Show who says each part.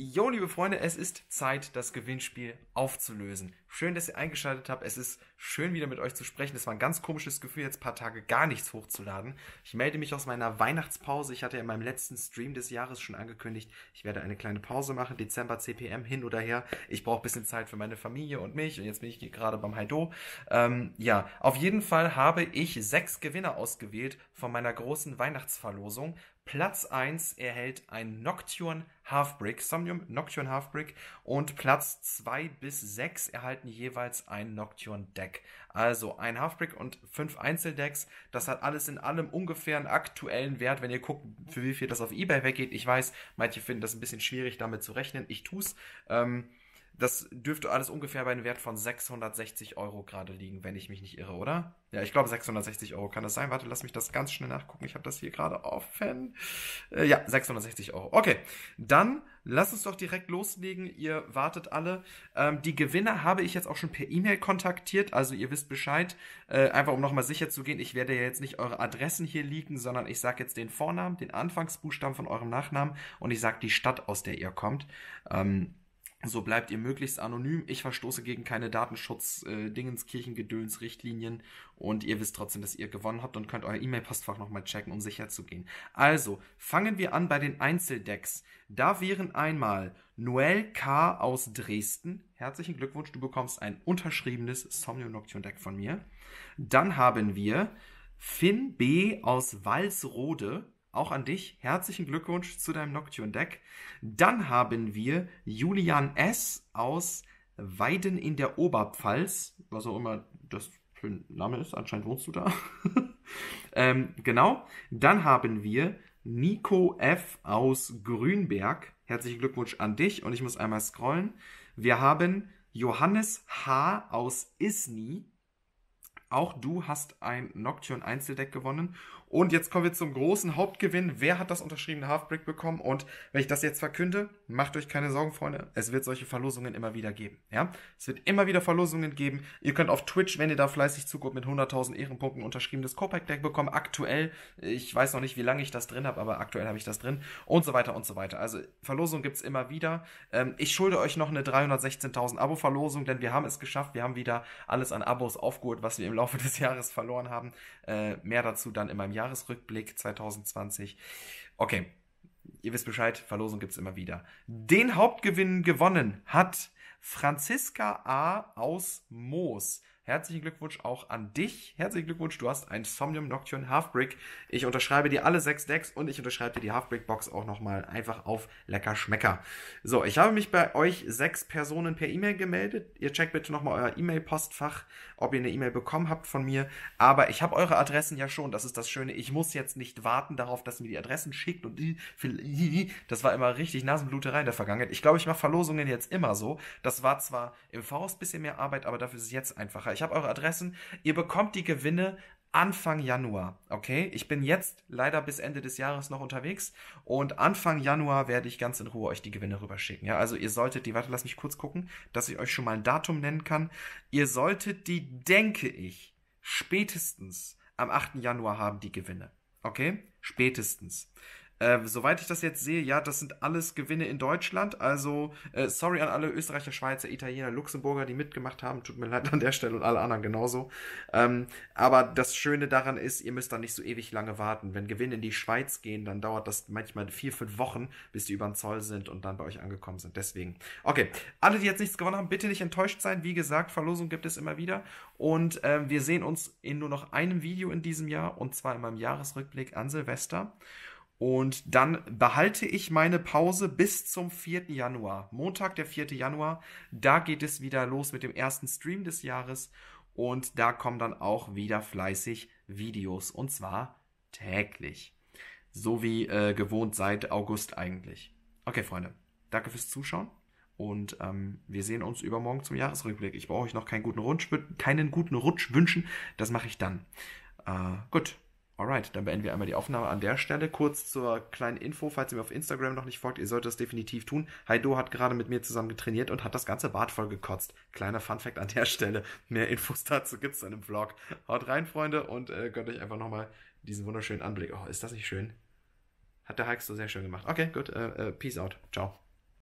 Speaker 1: Jo, liebe Freunde, es ist Zeit, das Gewinnspiel aufzulösen. Schön, dass ihr eingeschaltet habt. Es ist schön, wieder mit euch zu sprechen. Es war ein ganz komisches Gefühl, jetzt ein paar Tage gar nichts hochzuladen. Ich melde mich aus meiner Weihnachtspause. Ich hatte ja in meinem letzten Stream des Jahres schon angekündigt, ich werde eine kleine Pause machen. Dezember CPM hin oder her. Ich brauche ein bisschen Zeit für meine Familie und mich. Und jetzt bin ich hier gerade beim Haido. Ähm, ja, auf jeden Fall habe ich sechs Gewinner ausgewählt von meiner großen Weihnachtsverlosung. Platz 1 erhält ein Nocturne Halfbrick, Somnium Nocturne Halfbrick und Platz 2 bis 6 erhalten jeweils ein Nocturne Deck. Also ein Halfbrick und fünf Einzeldecks. Das hat alles in allem ungefähr einen aktuellen Wert, wenn ihr guckt, für wie viel das auf Ebay weggeht. Ich weiß, manche finden das ein bisschen schwierig damit zu rechnen. Ich tu's. Ähm, das dürfte alles ungefähr bei einem Wert von 660 Euro gerade liegen, wenn ich mich nicht irre, oder? Ja, ich glaube 660 Euro kann das sein. Warte, lass mich das ganz schnell nachgucken. Ich habe das hier gerade offen. Äh, ja, 660 Euro. Okay, dann lass uns doch direkt loslegen. Ihr wartet alle. Ähm, die Gewinner habe ich jetzt auch schon per E-Mail kontaktiert. Also ihr wisst Bescheid. Äh, einfach um nochmal sicher zu gehen, ich werde ja jetzt nicht eure Adressen hier liegen, sondern ich sage jetzt den Vornamen, den Anfangsbuchstaben von eurem Nachnamen und ich sage die Stadt, aus der ihr kommt. Ähm, so bleibt ihr möglichst anonym. Ich verstoße gegen keine Datenschutz-Dingenskirchengedöns-Richtlinien äh, dingens und ihr wisst trotzdem, dass ihr gewonnen habt und könnt euer E-Mail-Postfach nochmal checken, um sicher zu gehen. Also, fangen wir an bei den Einzeldecks. Da wären einmal Noel K. aus Dresden. Herzlichen Glückwunsch, du bekommst ein unterschriebenes Somnium-Nocturne-Deck von mir. Dann haben wir Finn B. aus Walsrode auch an dich. Herzlichen Glückwunsch zu deinem Nocturne deck Dann haben wir Julian S. aus Weiden in der Oberpfalz, was auch immer das für ein Name ist, anscheinend wohnst du da. ähm, genau. Dann haben wir Nico F. aus Grünberg. Herzlichen Glückwunsch an dich und ich muss einmal scrollen. Wir haben Johannes H. aus Isny. Auch du hast ein Nocturne Einzeldeck gewonnen. Und jetzt kommen wir zum großen Hauptgewinn. Wer hat das unterschriebene Halfbrick bekommen? Und wenn ich das jetzt verkünde, macht euch keine Sorgen, Freunde. Es wird solche Verlosungen immer wieder geben. Ja, es wird immer wieder Verlosungen geben. Ihr könnt auf Twitch, wenn ihr da fleißig zuguckt, mit 100.000 Ehrenpunkten unterschriebenes Copac Deck bekommen. Aktuell, ich weiß noch nicht, wie lange ich das drin habe, aber aktuell habe ich das drin. Und so weiter und so weiter. Also Verlosung gibt's immer wieder. Ähm, ich schulde euch noch eine 316.000 Abo-Verlosung, denn wir haben es geschafft. Wir haben wieder alles an Abos aufgeholt, was wir im Laufe des Jahres verloren haben. Äh, mehr dazu dann in meinem Jahresrückblick 2020. Okay, ihr wisst Bescheid, Verlosung gibt es immer wieder. Den Hauptgewinn gewonnen hat Franziska A. aus Moos. Herzlichen Glückwunsch auch an dich. Herzlichen Glückwunsch, du hast ein Somnium Nocturne Halfbrick. Ich unterschreibe dir alle sechs Decks und ich unterschreibe dir die Halfbrick-Box auch nochmal einfach auf lecker Schmecker. So, ich habe mich bei euch sechs Personen per E-Mail gemeldet. Ihr checkt bitte nochmal euer E-Mail-Postfach, ob ihr eine E-Mail bekommen habt von mir. Aber ich habe eure Adressen ja schon, das ist das Schöne. Ich muss jetzt nicht warten darauf, dass ihr mir die Adressen schickt und das war immer richtig Nasenbluterei in der Vergangenheit. Ich glaube, ich mache Verlosungen jetzt immer so. Das war zwar im Faust bisschen mehr Arbeit, aber dafür ist es jetzt einfacher. Ich ich habe eure Adressen. Ihr bekommt die Gewinne Anfang Januar, okay? Ich bin jetzt leider bis Ende des Jahres noch unterwegs und Anfang Januar werde ich ganz in Ruhe euch die Gewinne rüberschicken. Ja, also ihr solltet die, warte, lass mich kurz gucken, dass ich euch schon mal ein Datum nennen kann. Ihr solltet die, denke ich, spätestens am 8. Januar haben die Gewinne, okay? Spätestens. Äh, soweit ich das jetzt sehe, ja, das sind alles Gewinne in Deutschland. Also äh, sorry an alle Österreicher, Schweizer, Italiener, Luxemburger, die mitgemacht haben. Tut mir leid an der Stelle und alle anderen genauso. Ähm, aber das Schöne daran ist, ihr müsst da nicht so ewig lange warten. Wenn Gewinne in die Schweiz gehen, dann dauert das manchmal vier, fünf Wochen, bis die über den Zoll sind und dann bei euch angekommen sind. Deswegen. Okay, alle, die jetzt nichts gewonnen haben, bitte nicht enttäuscht sein. Wie gesagt, Verlosung gibt es immer wieder. Und äh, wir sehen uns in nur noch einem Video in diesem Jahr und zwar in meinem Jahresrückblick an Silvester. Und dann behalte ich meine Pause bis zum 4. Januar. Montag, der 4. Januar. Da geht es wieder los mit dem ersten Stream des Jahres. Und da kommen dann auch wieder fleißig Videos. Und zwar täglich. So wie äh, gewohnt seit August eigentlich. Okay, Freunde. Danke fürs Zuschauen. Und ähm, wir sehen uns übermorgen zum Jahresrückblick. Ich brauche euch noch keinen guten Rutsch, keinen guten Rutsch wünschen. Das mache ich dann. Äh, gut. Alright, dann beenden wir einmal die Aufnahme an der Stelle. Kurz zur kleinen Info, falls ihr mir auf Instagram noch nicht folgt, ihr solltet das definitiv tun. Heido hat gerade mit mir zusammen getrainiert und hat das ganze Bad voll gekotzt. Kleiner Funfact an der Stelle. Mehr Infos dazu gibt's dann im Vlog. Haut rein, Freunde, und äh, gönnt euch einfach nochmal diesen wunderschönen Anblick. Oh, ist das nicht schön? Hat der Hikes so sehr schön gemacht. Okay, gut. Äh, äh, peace out. Ciao.